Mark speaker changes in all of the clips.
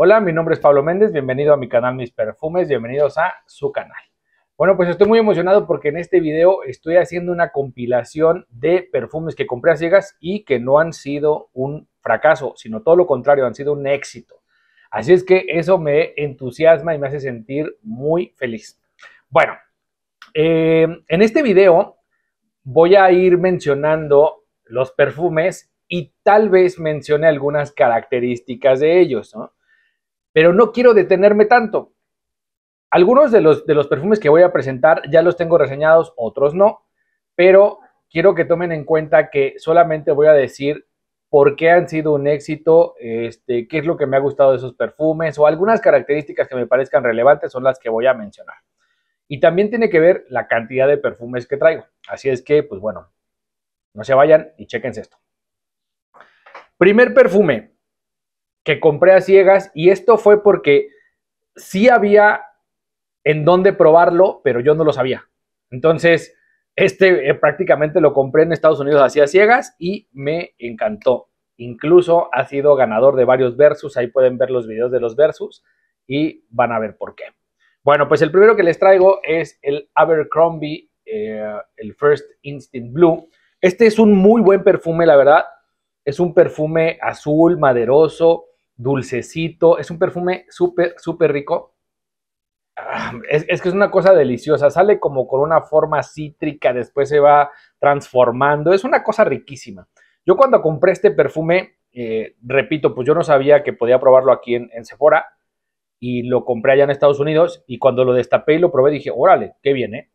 Speaker 1: Hola, mi nombre es Pablo Méndez, bienvenido a mi canal Mis Perfumes, bienvenidos a su canal. Bueno, pues estoy muy emocionado porque en este video estoy haciendo una compilación de perfumes que compré a ciegas y que no han sido un fracaso, sino todo lo contrario, han sido un éxito. Así es que eso me entusiasma y me hace sentir muy feliz. Bueno, eh, en este video voy a ir mencionando los perfumes y tal vez mencione algunas características de ellos, ¿no? pero no quiero detenerme tanto. Algunos de los, de los perfumes que voy a presentar ya los tengo reseñados, otros no, pero quiero que tomen en cuenta que solamente voy a decir por qué han sido un éxito, este, qué es lo que me ha gustado de esos perfumes o algunas características que me parezcan relevantes son las que voy a mencionar. Y también tiene que ver la cantidad de perfumes que traigo. Así es que, pues bueno, no se vayan y chequense esto. Primer perfume, que compré a ciegas y esto fue porque sí había en dónde probarlo, pero yo no lo sabía. Entonces, este eh, prácticamente lo compré en Estados Unidos a ciegas y me encantó. Incluso ha sido ganador de varios versus, ahí pueden ver los videos de los versus y van a ver por qué. Bueno, pues el primero que les traigo es el Abercrombie, eh, el First Instinct Blue. Este es un muy buen perfume, la verdad. Es un perfume azul, maderoso, dulcecito. Es un perfume súper, súper rico. Ah, es, que es una cosa deliciosa. Sale como con una forma cítrica, después se va transformando. Es una cosa riquísima. Yo cuando compré este perfume, eh, repito, pues yo no sabía que podía probarlo aquí en, Sephora y lo compré allá en Estados Unidos y cuando lo destapé y lo probé dije, órale, qué bien, ¿eh?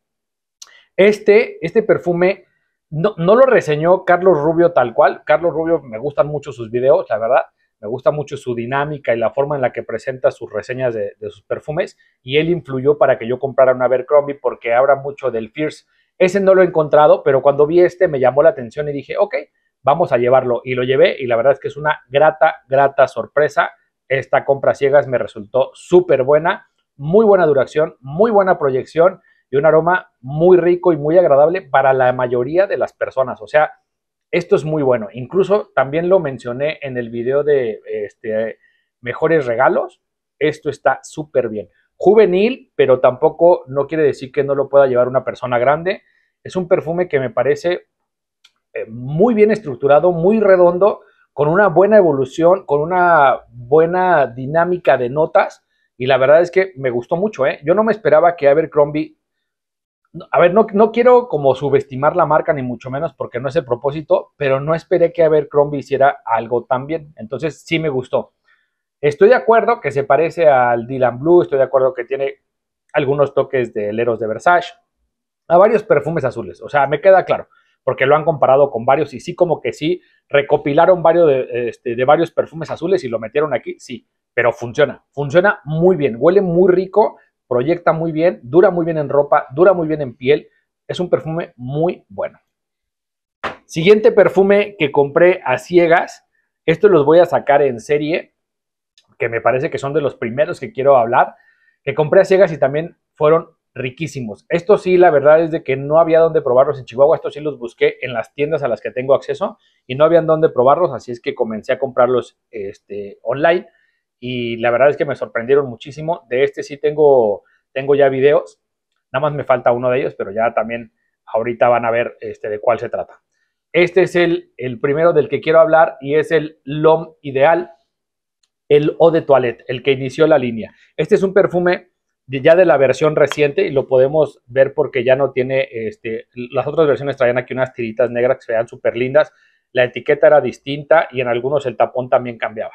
Speaker 1: Este, este perfume no, no lo reseñó Carlos Rubio tal cual. Carlos Rubio me gustan mucho sus videos, la verdad me gusta mucho su dinámica y la forma en la que presenta sus reseñas de, sus perfumes. Y él influyó para que yo comprara una Abercrombie porque habla mucho del Fierce. Ese no lo he encontrado, pero cuando vi este me llamó la atención y dije, ok, vamos a llevarlo. Y lo llevé y la verdad es que es una grata, grata sorpresa. Esta compra ciegas me resultó súper buena, muy buena duración, muy buena proyección y un aroma muy rico y muy agradable para la mayoría de las personas. O sea, esto es muy bueno. Incluso también lo mencioné en el video de este, mejores regalos. Esto está súper bien. Juvenil, pero tampoco no quiere decir que no lo pueda llevar una persona grande. Es un perfume que me parece eh, muy bien estructurado, muy redondo, con una buena evolución, con una buena dinámica de notas. Y la verdad es que me gustó mucho. ¿eh? Yo no me esperaba que Abercrombie a ver, no, no quiero como subestimar la marca, ni mucho menos, porque no es el propósito, pero no esperé que Abercrombie hiciera algo tan bien. Entonces, sí me gustó. Estoy de acuerdo que se parece al Dylan Blue, estoy de acuerdo que tiene algunos toques de Leros de Versace, a varios perfumes azules, o sea, me queda claro, porque lo han comparado con varios y sí como que sí recopilaron varios de, este, de varios perfumes azules y lo metieron aquí, sí, pero funciona, funciona muy bien, huele muy rico, proyecta muy bien, dura muy bien en ropa, dura muy bien en piel. Es un perfume muy bueno. Siguiente perfume que compré a ciegas. esto los voy a sacar en serie, que me parece que son de los primeros que quiero hablar, que compré a ciegas y también fueron riquísimos. Esto sí, la verdad es de que no había donde probarlos en Chihuahua. Estos sí los busqué en las tiendas a las que tengo acceso y no habían donde probarlos, así es que comencé a comprarlos este, online y la verdad es que me sorprendieron muchísimo. De este sí tengo, tengo ya videos, nada más me falta uno de ellos, pero ya también ahorita van a ver este, de cuál se trata. Este es el, el primero del que quiero hablar y es el LOM Ideal, el O de Toilette, el que inició la línea. Este es un perfume ya de la versión reciente y lo podemos ver porque ya no tiene, este, las otras versiones traían aquí unas tiritas negras que se veían súper lindas, la etiqueta era distinta y en algunos el tapón también cambiaba.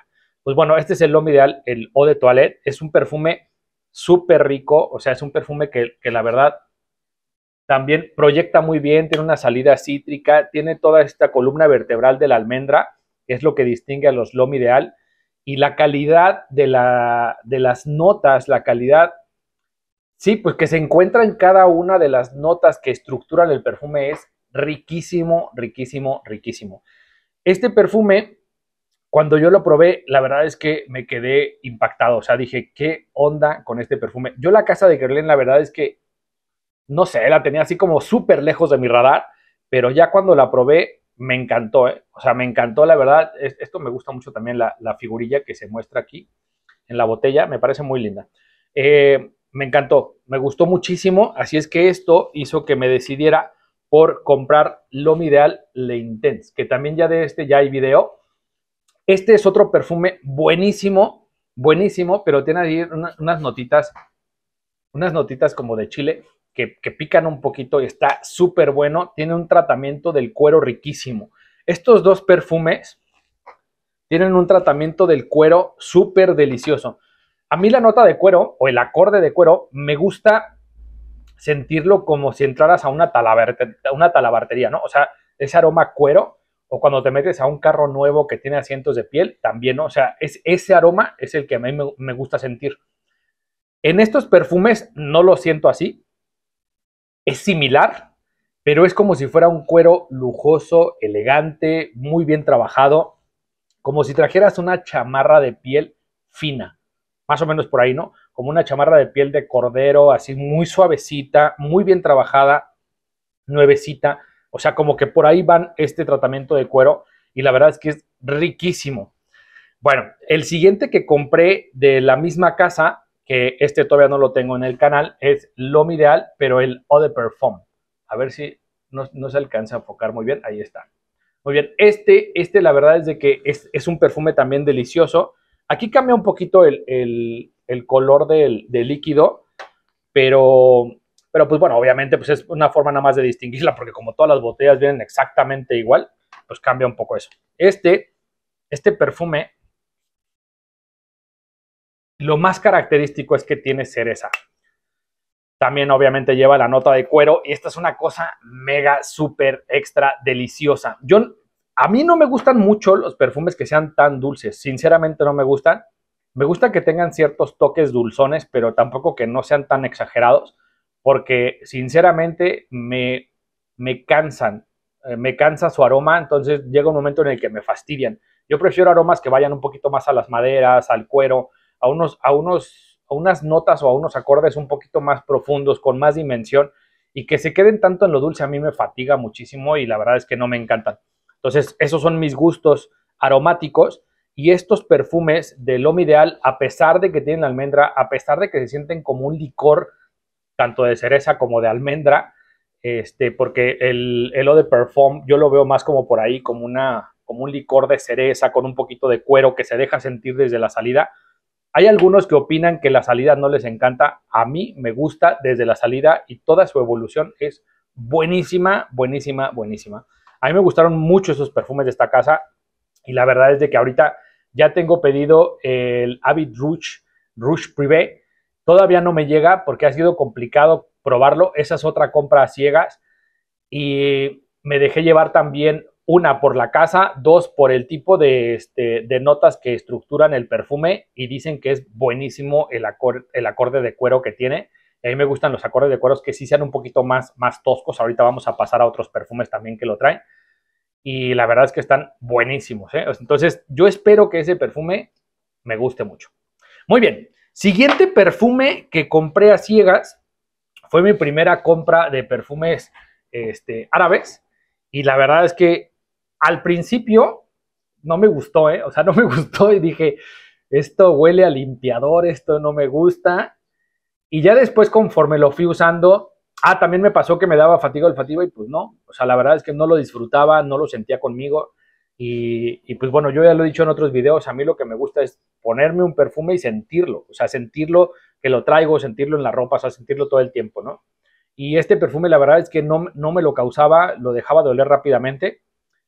Speaker 1: Pues bueno, este es el lomo ideal, el eau de toilette. Es un perfume súper rico, o sea, es un perfume que, que la verdad también proyecta muy bien, tiene una salida cítrica, tiene toda esta columna vertebral de la almendra, que es lo que distingue a los Lom Ideal, y la calidad de, de las notas, la calidad, sí, pues que se encuentra en cada una de las notas que estructuran el perfume es riquísimo, riquísimo, riquísimo. Este perfume cuando yo lo probé, la verdad es que me quedé impactado. O sea, dije, ¿qué onda con este perfume? Yo la casa de Guerlain, la verdad es que, no sé, la tenía así como súper lejos de mi radar, pero ya cuando la probé, me encantó. ¿eh? O sea, me encantó, la verdad. esto me gusta mucho también la, figurilla que se muestra aquí en la botella. Me parece muy linda. Eh, me encantó, me gustó muchísimo. Así es que esto hizo que me decidiera por comprar Lom Ideal Le Intense, que también ya de este ya hay video este es otro perfume buenísimo, buenísimo, pero tiene unas notitas, unas notitas como de chile que, pican un poquito y está súper bueno. Tiene un tratamiento del cuero riquísimo. Estos dos perfumes tienen un tratamiento del cuero súper delicioso. A mí la nota de cuero o el acorde de cuero me gusta sentirlo como si entraras a una, talabartería, una talabartería, ¿no? O sea, ese aroma cuero o cuando te metes a un carro nuevo que tiene asientos de piel, también, ¿no? O sea, ese aroma es el que a mí me gusta sentir. En estos perfumes no lo siento así. Es similar, pero es como si fuera un cuero lujoso, elegante, muy bien trabajado, como si trajeras una chamarra de piel fina, más o menos por ahí, ¿no? Como una chamarra de piel de cordero, así muy suavecita, muy bien trabajada, nuevecita, o sea, como que por ahí van este tratamiento de cuero y la verdad es que es riquísimo. Bueno, el siguiente que compré de la misma casa, que este todavía no lo tengo en el canal, es Lomi Ideal, pero el Eau de Perfume. A ver si no, se alcanza a enfocar muy bien. Ahí está. Muy bien, este, este la verdad es de que es, es un perfume también delicioso. Aquí cambia un poquito el, el, el color del, del líquido, pero pero pues bueno, obviamente pues es una forma nada más de distinguirla porque como todas las botellas vienen exactamente igual, pues cambia un poco eso. Este, este perfume, lo más característico es que tiene cereza. También obviamente lleva la nota de cuero y esta es una cosa mega, súper, extra, deliciosa. Yo, a mí no me gustan mucho los perfumes que sean tan dulces, sinceramente no me gustan. Me gusta que tengan ciertos toques dulzones, pero tampoco que no sean tan exagerados porque sinceramente me, me cansan, eh, me cansa su aroma, entonces llega un momento en el que me fastidian. Yo prefiero aromas que vayan un poquito más a las maderas, al cuero, a unos, a unos, a unas notas o a unos acordes un poquito más profundos, con más dimensión, y que se queden tanto en lo dulce a mí me fatiga muchísimo y la verdad es que no me encantan. Entonces, esos son mis gustos aromáticos y estos perfumes de lomo Ideal, a pesar de que tienen almendra, a pesar de que se sienten como un licor tanto de cereza como de almendra, este, porque el o de perfume yo lo veo más como por ahí, como, una, como un licor de cereza con un poquito de cuero que se deja sentir desde la salida. Hay algunos que opinan que la salida no les encanta, a mí me gusta desde la salida y toda su evolución es buenísima, buenísima, buenísima. A mí me gustaron mucho esos perfumes de esta casa y la verdad es de que ahorita ya tengo pedido el Avid Rouge, Rouge Privé, Todavía no me llega porque ha sido complicado probarlo. Esa es otra compra a ciegas. Y me dejé llevar también, una, por la casa, dos, por el tipo de, este, notas que estructuran el perfume y dicen que es buenísimo el, acorde, de cuero que tiene. Y a mí me gustan los acordes de cueros que sí sean un poquito más, toscos. Ahorita vamos a pasar a otros perfumes también que lo traen. Y la verdad es que están buenísimos. ¿eh? Entonces, yo espero que ese perfume me guste mucho. Muy bien, Siguiente perfume que compré a ciegas fue mi primera compra de perfumes este, árabes y la verdad es que al principio no me gustó, ¿eh? o sea, no me gustó y dije, esto huele a limpiador, esto no me gusta. Y ya después conforme lo fui usando, ah, también me pasó que me daba fatiga olfativa y pues no, o sea, la verdad es que no lo disfrutaba, no lo sentía conmigo. Y, pues bueno, yo ya lo he dicho en otros videos, a mí lo que me gusta es ponerme un perfume y sentirlo, o sea, sentirlo que lo traigo, sentirlo en la ropa, o sea, sentirlo todo el tiempo, ¿no? Y este perfume la verdad es que no, no me lo causaba, lo dejaba de oler rápidamente,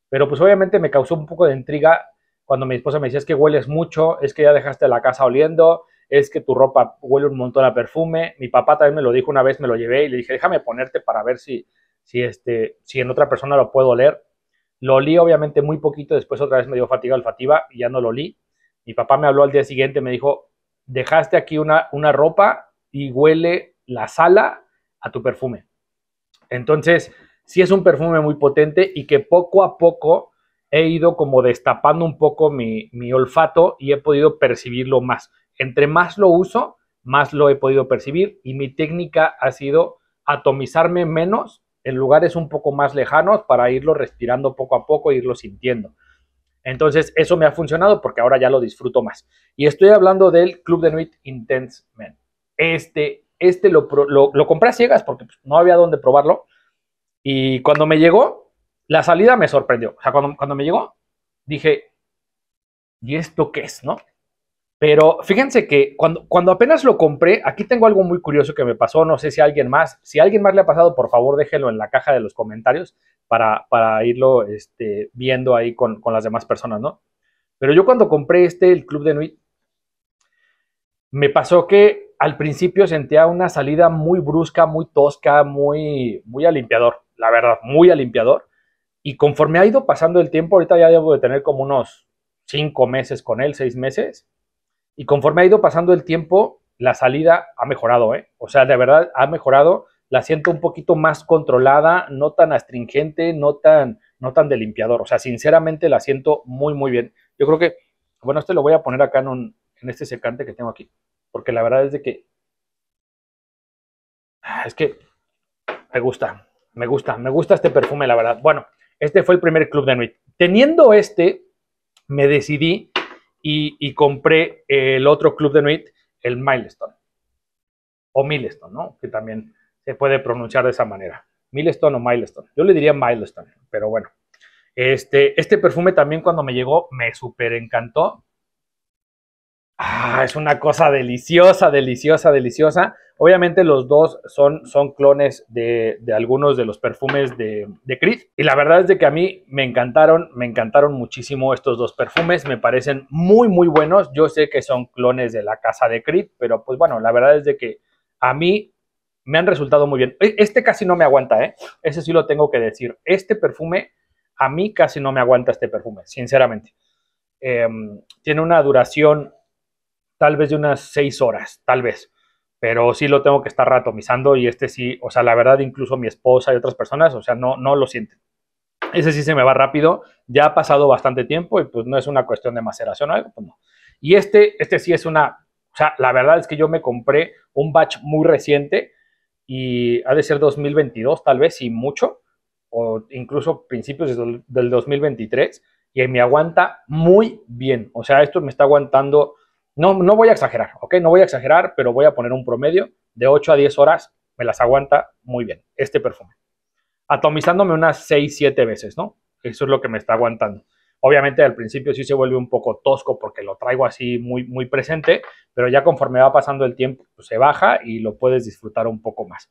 Speaker 1: pero pues obviamente me causó un poco de intriga cuando mi esposa me decía, es que hueles mucho, es que ya dejaste la casa oliendo, es que tu ropa huele un montón a perfume. Mi papá también me lo dijo una vez, me lo llevé y le dije, déjame ponerte para ver si, si, este, si en otra persona lo puedo oler. Lo olí obviamente muy poquito, después otra vez me dio fatiga olfativa y ya no lo olí. Mi papá me habló al día siguiente, me dijo, dejaste aquí una, una ropa y huele la sala a tu perfume. Entonces, sí es un perfume muy potente y que poco a poco he ido como destapando un poco mi, mi olfato y he podido percibirlo más. Entre más lo uso, más lo he podido percibir y mi técnica ha sido atomizarme menos en lugares un poco más lejanos para irlo respirando poco a poco e irlo sintiendo. Entonces, eso me ha funcionado porque ahora ya lo disfruto más. Y estoy hablando del Club de Nuit Intense Men. Este, este lo, compré a ciegas porque pues, no había dónde probarlo. Y cuando me llegó, la salida me sorprendió. O sea, cuando, cuando me llegó, dije, ¿y esto qué es? ¿No? Pero fíjense que cuando, cuando apenas lo compré, aquí tengo algo muy curioso que me pasó, no sé si alguien más, si a alguien más le ha pasado, por favor déjelo en la caja de los comentarios para, irlo este, viendo ahí con, las demás personas, ¿no? Pero yo cuando compré este, el Club de Nuit, me pasó que al principio sentía una salida muy brusca, muy tosca, muy, muy limpiador, la verdad, muy alimpiador. limpiador. Y conforme ha ido pasando el tiempo, ahorita ya debo de tener como unos cinco meses con él, seis meses, y conforme ha ido pasando el tiempo, la salida ha mejorado, ¿eh? O sea, de verdad ha mejorado. La siento un poquito más controlada, no tan astringente, no tan, no tan de limpiador. O sea, sinceramente la siento muy, muy bien. Yo creo que, bueno, este lo voy a poner acá en, en este secante que tengo aquí. Porque la verdad es de que... Ah, es que me gusta, me gusta, me gusta este perfume, la verdad. Bueno, este fue el primer club de nuit. Teniendo este, me decidí y, compré el otro club de Nuit, el Milestone. O Milestone, ¿no? Que también se puede pronunciar de esa manera. Milestone o Milestone. Yo le diría Milestone, pero bueno. Este, este perfume también cuando me llegó me súper encantó. Ah, es una cosa deliciosa, deliciosa, deliciosa. Obviamente los dos son, son clones de, algunos de los perfumes de, de Creed. Y la verdad es de que a mí me encantaron, me encantaron muchísimo estos dos perfumes. Me parecen muy, muy buenos. Yo sé que son clones de la casa de Creed, pero pues bueno, la verdad es de que a mí me han resultado muy bien. E, este casi no me aguanta, ¿eh? Ese sí lo tengo que decir. Este perfume, a mí casi no me aguanta este perfume, sinceramente. Em, tiene una duración tal vez de unas seis horas, tal vez. Pero sí lo tengo que estar ratomizando y este sí, o sea, la verdad, incluso mi esposa y otras personas, o sea, no, no lo sienten. Ese sí se me va rápido, ya ha pasado bastante tiempo y pues no es una cuestión de maceración o algo, pues no. Y este, este sí es una, o sea, la verdad es que yo me compré un batch muy reciente y ha de ser 2022 tal vez, y mucho, o incluso principios del 2023, y me aguanta muy bien. O sea, esto me está aguantando no, voy a exagerar, ¿ok? No voy a exagerar, pero voy a poner un promedio de 8 a 10 horas, me las aguanta muy bien este perfume. Atomizándome unas 6, 7 veces, ¿no? Eso es lo que me está aguantando. Obviamente al principio sí se vuelve un poco tosco porque lo traigo así muy, muy presente, pero ya conforme va pasando el tiempo pues, se baja y lo puedes disfrutar un poco más.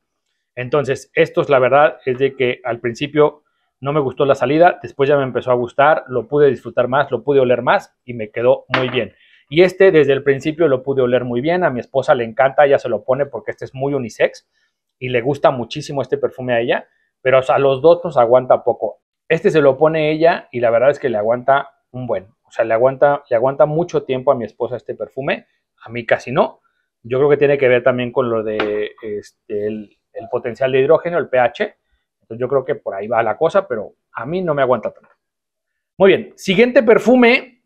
Speaker 1: Entonces, esto es la verdad, es de que al principio no me gustó la salida, después ya me empezó a gustar, lo pude disfrutar más, lo pude oler más y me quedó muy bien. Y este desde el principio lo pude oler muy bien, a mi esposa le encanta, ella se lo pone porque este es muy unisex y le gusta muchísimo este perfume a ella, pero a los dos nos aguanta poco. Este se lo pone ella y la verdad es que le aguanta un buen, o sea, le aguanta, le aguanta mucho tiempo a mi esposa este perfume, a mí casi no. Yo creo que tiene que ver también con lo de este, el potencial de hidrógeno, el pH. Entonces yo creo que por ahí va la cosa, pero a mí no me aguanta tanto. Muy bien, siguiente perfume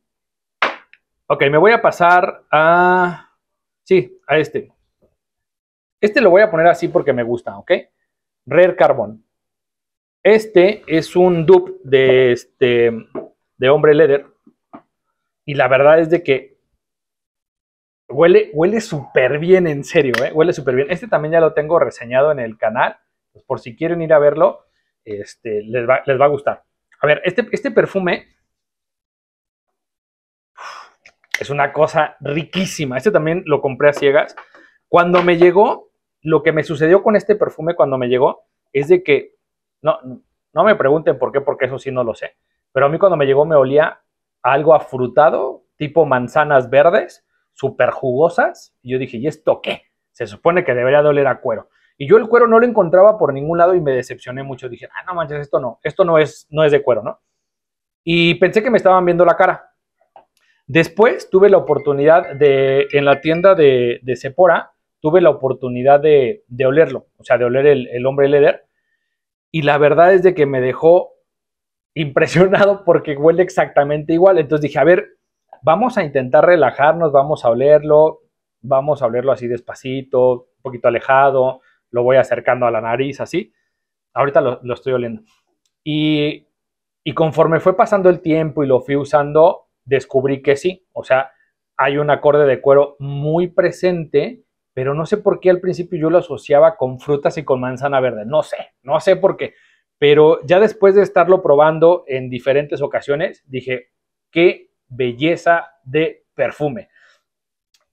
Speaker 1: Ok, me voy a pasar a... Sí, a este. Este lo voy a poner así porque me gusta, ¿ok? Rare Carbon. Este es un dupe de, este, de Hombre Leather. Y la verdad es de que huele, huele súper bien, en serio, ¿eh? Huele súper bien. Este también ya lo tengo reseñado en el canal. Pues por si quieren ir a verlo, este, les, va, les va a gustar. A ver, este, este perfume es una cosa riquísima. Este también lo compré a ciegas. Cuando me llegó, lo que me sucedió con este perfume cuando me llegó es de que, no, no me pregunten por qué, porque eso sí no lo sé, pero a mí cuando me llegó me olía algo afrutado, tipo manzanas verdes, súper jugosas, y yo dije, ¿y esto qué? Se supone que debería de oler a cuero. Y yo el cuero no lo encontraba por ningún lado y me decepcioné mucho. Dije, ah, no manches, esto no, esto no es, no es de cuero, ¿no? Y pensé que me estaban viendo la cara. Después tuve la oportunidad de, en la tienda de, de Sephora, tuve la oportunidad de, olerlo, o sea, de oler el, hombre leder. Y la verdad es de que me dejó impresionado porque huele exactamente igual. Entonces dije, a ver, vamos a intentar relajarnos, vamos a olerlo, vamos a olerlo así despacito, un poquito alejado, lo voy acercando a la nariz, así. Ahorita lo, estoy oliendo. Y, y conforme fue pasando el tiempo y lo fui usando, descubrí que sí, o sea, hay un acorde de cuero muy presente, pero no sé por qué al principio yo lo asociaba con frutas y con manzana verde, no sé, no sé por qué, pero ya después de estarlo probando en diferentes ocasiones, dije, qué belleza de perfume.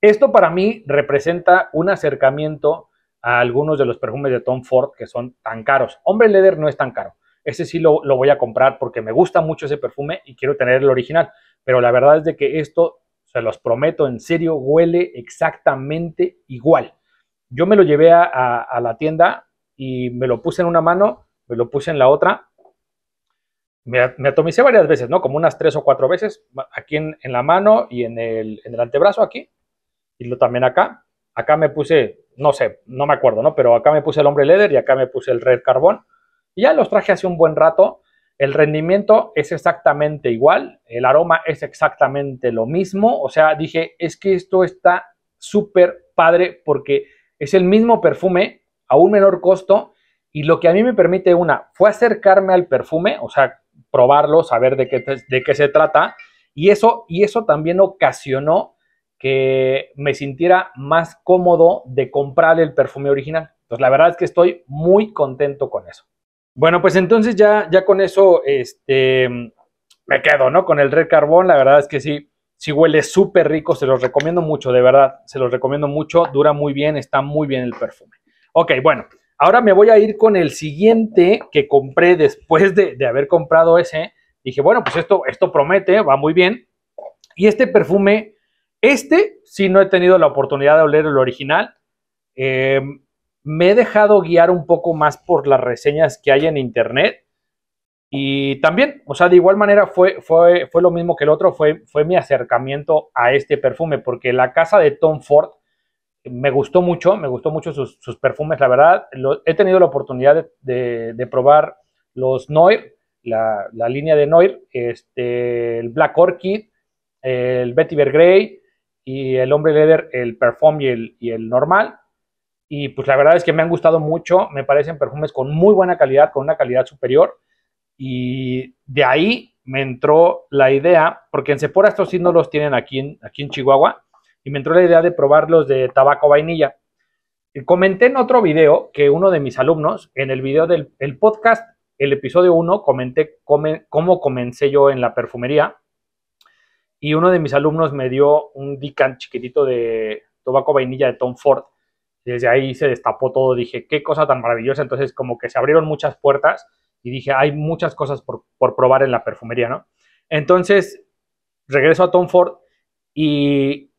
Speaker 1: Esto para mí representa un acercamiento a algunos de los perfumes de Tom Ford que son tan caros. Hombre Leather no es tan caro, ese sí lo, voy a comprar porque me gusta mucho ese perfume y quiero tener el original. Pero la verdad es de que esto, se los prometo, en serio, huele exactamente igual. Yo me lo llevé a, la tienda y me lo puse en una mano, me lo puse en la otra. Me, atomicé varias veces, ¿no? Como unas tres o cuatro veces, aquí en, en la mano y en el, antebrazo, aquí, y lo también acá. Acá me puse, no sé, no me acuerdo, ¿no? Pero acá me puse el hombre leather y acá me puse el red carbón ya los traje hace un buen rato. El rendimiento es exactamente igual, el aroma es exactamente lo mismo. O sea, dije, es que esto está súper padre porque es el mismo perfume a un menor costo y lo que a mí me permite una fue acercarme al perfume, o sea, probarlo, saber de qué, de qué se trata y eso, y eso también ocasionó que me sintiera más cómodo de comprar el perfume original. Entonces, la verdad es que estoy muy contento con eso. Bueno, pues entonces ya, ya con eso este, me quedo, ¿no? Con el Red Carbón, la verdad es que sí, sí huele súper rico, se los recomiendo mucho, de verdad, se los recomiendo mucho, dura muy bien, está muy bien el perfume. Ok, bueno, ahora me voy a ir con el siguiente que compré después de, haber comprado ese. Dije, bueno, pues esto, esto promete, va muy bien. Y este perfume, este sí no he tenido la oportunidad de oler el original. Eh, me he dejado guiar un poco más por las reseñas que hay en internet. Y también, o sea, de igual manera fue, fue, lo mismo que el otro, fue, fue mi acercamiento a este perfume, porque la casa de Tom Ford me gustó mucho, me gustó mucho sus, perfumes, la verdad. he tenido la oportunidad de, probar los Noir, la, línea de Noir, este, el Black Orchid, el Betty Grey y el Hombre Leather, el Perfume y el, y el normal y pues la verdad es que me han gustado mucho, me parecen perfumes con muy buena calidad, con una calidad superior y de ahí me entró la idea, porque en Sephora estos sí no los tienen aquí en, aquí en Chihuahua, y me entró la idea de probarlos de tabaco vainilla. Y comenté en otro video que uno de mis alumnos, en el video del podcast, el episodio 1, comenté cómo comencé yo en la perfumería, y uno de mis alumnos me dio un dican chiquitito de tabaco vainilla de Tom Ford, desde ahí se destapó todo, dije, qué cosa tan maravillosa. Entonces, como que se abrieron muchas puertas y dije, hay muchas cosas por, probar en la perfumería, ¿no? Entonces, regreso a Tom Ford y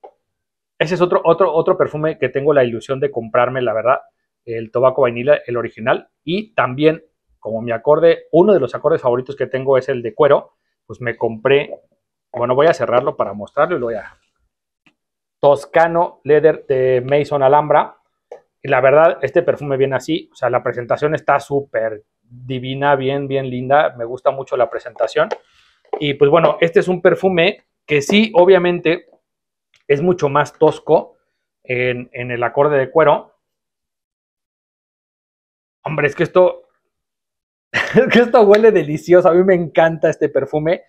Speaker 1: ese es otro, otro, otro perfume que tengo la ilusión de comprarme, la verdad, el Tobacco Vanilla, el original. Y también, como mi acorde, uno de los acordes favoritos que tengo es el de cuero, pues me compré, bueno, voy a cerrarlo para mostrarlo y lo voy a... Toscano Leather de Mason Alhambra y la verdad, este perfume viene así, o sea, la presentación está súper divina, bien, bien linda, me gusta mucho la presentación. Y pues bueno, este es un perfume que sí, obviamente, es mucho más tosco en, el acorde de cuero. Hombre, es que esto, es que esto huele delicioso, a mí me encanta este perfume.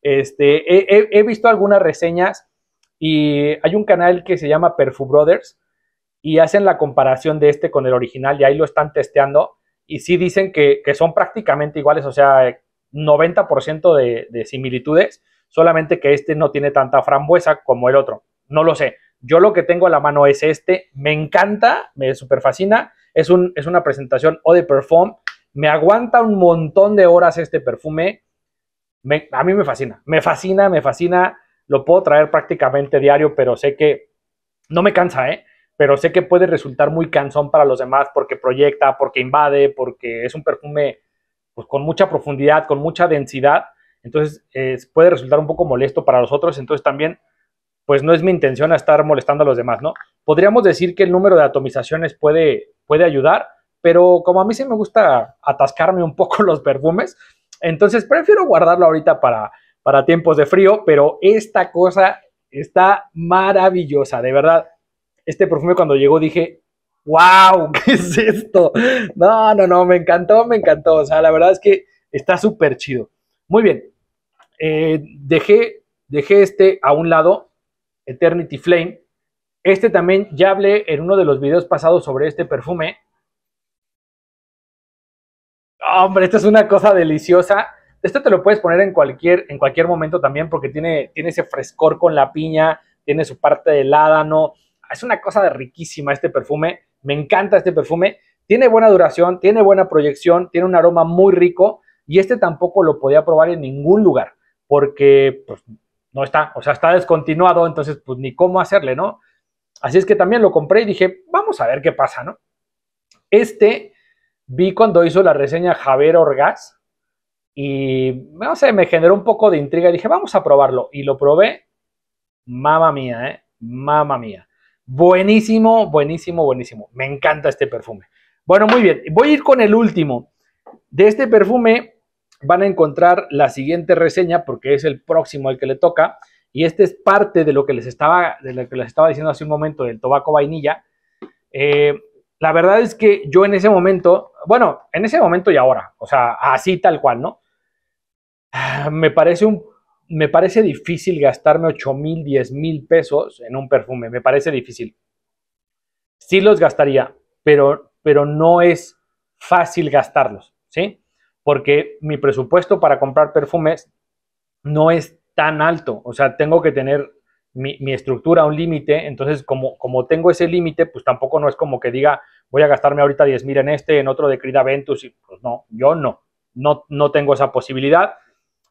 Speaker 1: Este, he, visto algunas reseñas y hay un canal que se llama perfume Brothers, y hacen la comparación de este con el original y ahí lo están testeando y sí dicen que, son prácticamente iguales, o sea, 90% de, similitudes, solamente que este no tiene tanta frambuesa como el otro. No lo sé. Yo lo que tengo a la mano es este. Me encanta, me super fascina. Es, un, es una presentación o de perfume. Me aguanta un montón de horas este perfume. a mí me fascina, me fascina, me fascina. Lo puedo traer prácticamente diario, pero sé que no me cansa, ¿eh? pero sé que puede resultar muy cansón para los demás porque proyecta, porque invade, porque es un perfume pues, con mucha profundidad, con mucha densidad, entonces puede resultar un poco molesto para los otros, entonces también pues no es mi intención estar molestando a los demás, ¿no? Podríamos decir que el número de atomizaciones puede, puede ayudar, pero como a mí sí me gusta atascarme un poco los perfumes, entonces prefiero guardarlo ahorita para, para tiempos de frío, pero esta cosa está maravillosa, de verdad. Este perfume cuando llegó dije, wow, ¿qué es esto? No, no, no, me encantó, me encantó. O sea, la verdad es que está súper chido. Muy bien, eh, dejé, dejé este a un lado, Eternity Flame. Este también ya hablé en uno de los videos pasados sobre este perfume. hombre, esta es una cosa deliciosa. Este te lo puedes poner en cualquier, en cualquier momento también porque tiene, tiene ese frescor con la piña, tiene su parte de ládano, es una cosa de riquísima este perfume, me encanta este perfume, tiene buena duración, tiene buena proyección, tiene un aroma muy rico y este tampoco lo podía probar en ningún lugar porque pues, no está, o sea, está descontinuado, entonces pues ni cómo hacerle, ¿no? Así es que también lo compré y dije, vamos a ver qué pasa, ¿no? Este vi cuando hizo la reseña Javier Orgaz y no sé, me generó un poco de intriga. Dije, vamos a probarlo. Y lo probé. Mamma mía, ¿eh? Mamma mía. Buenísimo, buenísimo, buenísimo. Me encanta este perfume. Bueno, muy bien. Voy a ir con el último. De este perfume van a encontrar la siguiente reseña porque es el próximo al que le toca. Y este es parte de lo que les estaba, de lo que les estaba diciendo hace un momento del tobaco vainilla. Eh, la verdad es que yo en ese momento, bueno, en ese momento y ahora, o sea, así tal cual, ¿no? Ah, me parece un me parece difícil gastarme 8 mil, 10 mil pesos en un perfume, me parece difícil. Sí los gastaría, pero, pero no es fácil gastarlos, ¿sí? Porque mi presupuesto para comprar perfumes no es tan alto, o sea, tengo que tener mi, mi estructura un límite, entonces como, como tengo ese límite, pues tampoco no es como que diga, voy a gastarme ahorita 10 mil en este, en otro de Crida Ventus, y pues no, yo no, no, no tengo esa posibilidad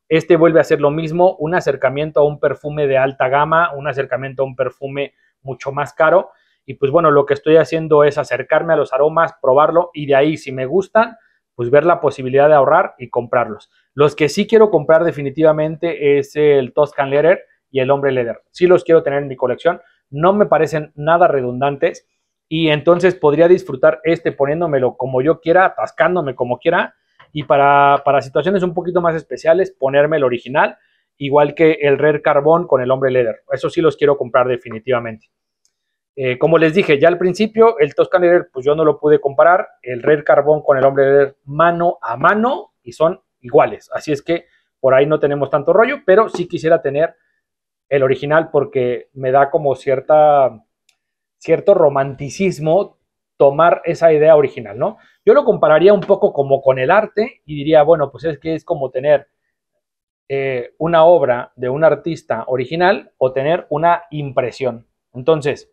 Speaker 1: este vuelve a ser lo mismo, un acercamiento a un perfume de alta gama, un acercamiento a un perfume mucho más caro. Y pues bueno, lo que estoy haciendo es acercarme a los aromas, probarlo y de ahí, si me gustan, pues ver la posibilidad de ahorrar y comprarlos. Los que sí quiero comprar definitivamente es el Toscan Leather y el Hombre Leather. Sí los quiero tener en mi colección, no me parecen nada redundantes y entonces podría disfrutar este poniéndomelo como yo quiera, atascándome como quiera y para, para situaciones un poquito más especiales ponerme el original, igual que el Red Carbón con el Hombre Leather. Eso sí los quiero comprar definitivamente. Eh, como les dije ya al principio, el Toscan Leather pues yo no lo pude comparar, el Red Carbón con el Hombre Leather mano a mano y son iguales, así es que por ahí no tenemos tanto rollo, pero sí quisiera tener el original porque me da como cierta cierto romanticismo tomar esa idea original, ¿no? Yo lo compararía un poco como con el arte y diría, bueno, pues es que es como tener eh, una obra de un artista original o tener una impresión. Entonces,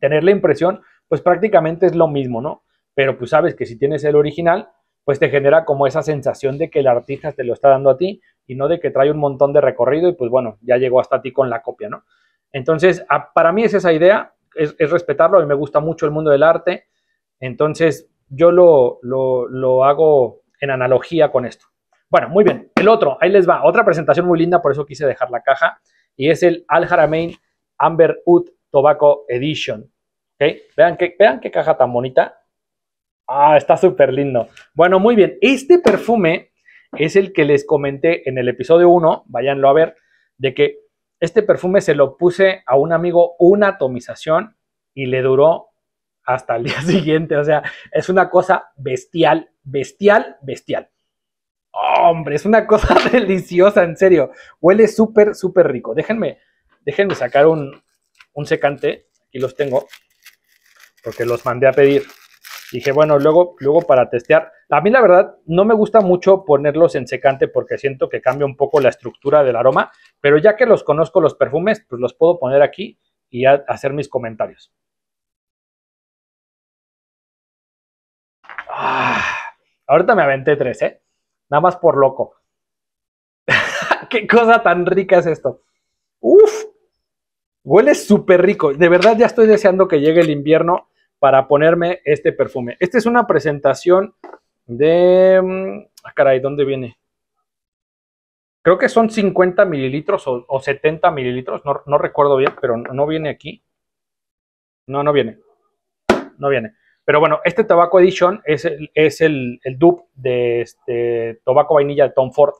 Speaker 1: tener la impresión, pues prácticamente es lo mismo, ¿no? Pero pues sabes que si tienes el original, pues te genera como esa sensación de que el artista te lo está dando a ti y no de que trae un montón de recorrido y pues bueno, ya llegó hasta ti con la copia, ¿no? Entonces, para mí es esa idea, es, es respetarlo, a mí me gusta mucho el mundo del arte, entonces, yo lo, hago en analogía con esto. Bueno, muy bien. El otro, ahí les va. Otra presentación muy linda, por eso quise dejar la caja. Y es el Al Haramain Amber Wood Tobacco Edition. ¿Okay? Vean, vean qué caja tan bonita. Ah, está súper lindo. Bueno, muy bien. Este perfume es el que les comenté en el episodio 1, váyanlo a ver, de que este perfume se lo puse a un amigo una atomización y le duró hasta el día siguiente. O sea, es una cosa bestial, bestial, bestial. hombre, es una cosa deliciosa, en serio. Huele súper, súper rico. Déjenme, déjenme sacar un, secante. Aquí los tengo. Porque los mandé a pedir. Dije, bueno, luego, luego para testear. A mí la verdad no me gusta mucho ponerlos en secante porque siento que cambia un poco la estructura del aroma. Pero ya que los conozco los perfumes, pues los puedo poner aquí y hacer mis comentarios. Ah, ahorita me aventé tres, ¿eh? Nada más por loco. Qué cosa tan rica es esto. Uf, huele súper rico. De verdad ya estoy deseando que llegue el invierno para ponerme este perfume. Esta es una presentación de... Mm, ah, caray, ¿dónde viene? Creo que son 50 mililitros o, 70 mililitros, no recuerdo bien, pero no viene aquí. No, no viene. No viene. Pero bueno, este Tobacco Edition es el, dupe de este Tobacco Vainilla de Tom Ford.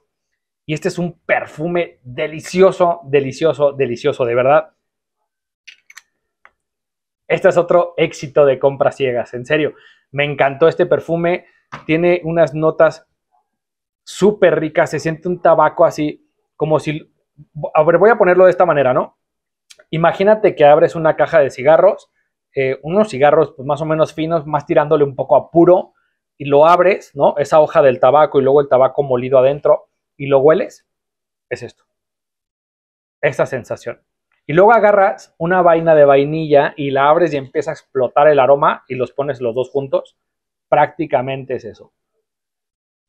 Speaker 1: Y este es un perfume delicioso, delicioso, delicioso, de verdad. Este es otro éxito de compras ciegas, en serio. Me encantó este perfume. Tiene unas notas súper ricas. Se siente un tabaco así, como si... A ver, voy a ponerlo de esta manera, ¿no? Imagínate que abres una caja de cigarros eh, unos cigarros pues, más o menos finos, más tirándole un poco a puro, y lo abres, ¿no? Esa hoja del tabaco y luego el tabaco molido adentro, y lo hueles, es esto. esa sensación. Y luego agarras una vaina de vainilla y la abres y empieza a explotar el aroma y los pones los dos juntos. Prácticamente es eso.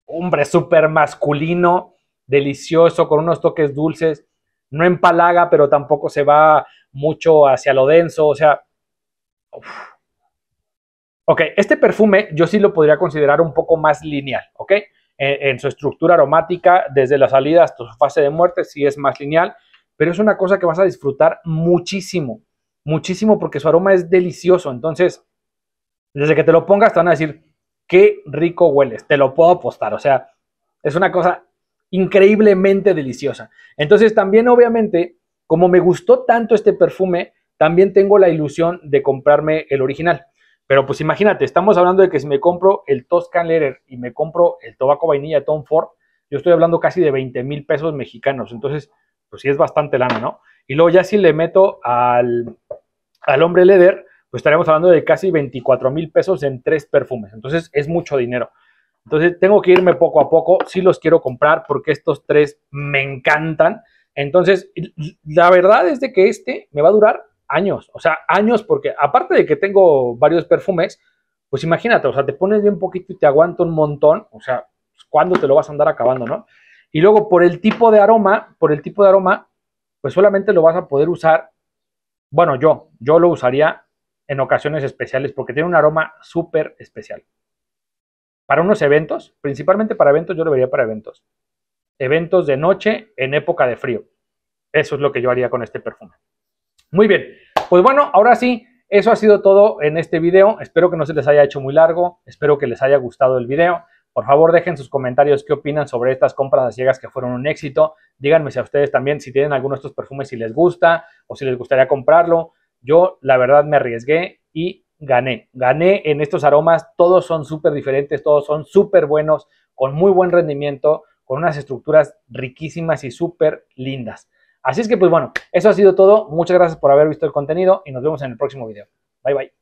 Speaker 1: Hombre súper masculino, delicioso, con unos toques dulces. No empalaga, pero tampoco se va mucho hacia lo denso. O sea, Ok, este perfume yo sí lo podría considerar un poco más lineal, ¿ok? En, en, su estructura aromática, desde la salida hasta su fase de muerte, sí es más lineal, pero es una cosa que vas a disfrutar muchísimo, muchísimo porque su aroma es delicioso. Entonces, desde que te lo pongas, te van a decir, qué rico hueles, te lo puedo apostar, o sea, es una cosa increíblemente deliciosa. Entonces, también obviamente, como me gustó tanto este perfume, también tengo la ilusión de comprarme el original. Pero pues imagínate, estamos hablando de que si me compro el Toscan Leder y me compro el Tobacco Vainilla Tom Ford, yo estoy hablando casi de 20 mil pesos mexicanos. Entonces, pues sí es bastante lana, ¿no? Y luego ya si le meto al, hombre Leder, pues estaremos hablando de casi 24 mil pesos en tres perfumes. Entonces, es mucho dinero. Entonces, tengo que irme poco a poco. si los quiero comprar porque estos tres me encantan. Entonces, la verdad es de que este me va a durar años, o sea, años porque aparte de que tengo varios perfumes, pues imagínate, o sea, te pones bien poquito y te aguanta un montón, o sea, ¿cuándo te lo vas a andar acabando, no? Y luego por el tipo de aroma, por el tipo de aroma, pues solamente lo vas a poder usar, bueno, yo, yo lo usaría en ocasiones especiales porque tiene un aroma súper especial. Para unos eventos, principalmente para eventos, yo lo vería para eventos. Eventos de noche en época de frío. Eso es lo que yo haría con este perfume. Muy bien, pues bueno, ahora sí, eso ha sido todo en este video. Espero que no se les haya hecho muy largo, espero que les haya gustado el video. Por favor, dejen sus comentarios qué opinan sobre estas compras a ciegas que fueron un éxito. Díganme si a ustedes también, si tienen alguno de estos perfumes, si les gusta o si les gustaría comprarlo. Yo, la verdad, me arriesgué y gané. Gané en estos aromas. Todos son súper diferentes, todos son súper buenos, con muy buen rendimiento, con unas estructuras riquísimas y súper lindas. Así es que, pues bueno, eso ha sido todo. Muchas gracias por haber visto el contenido y nos vemos en el próximo video. Bye bye.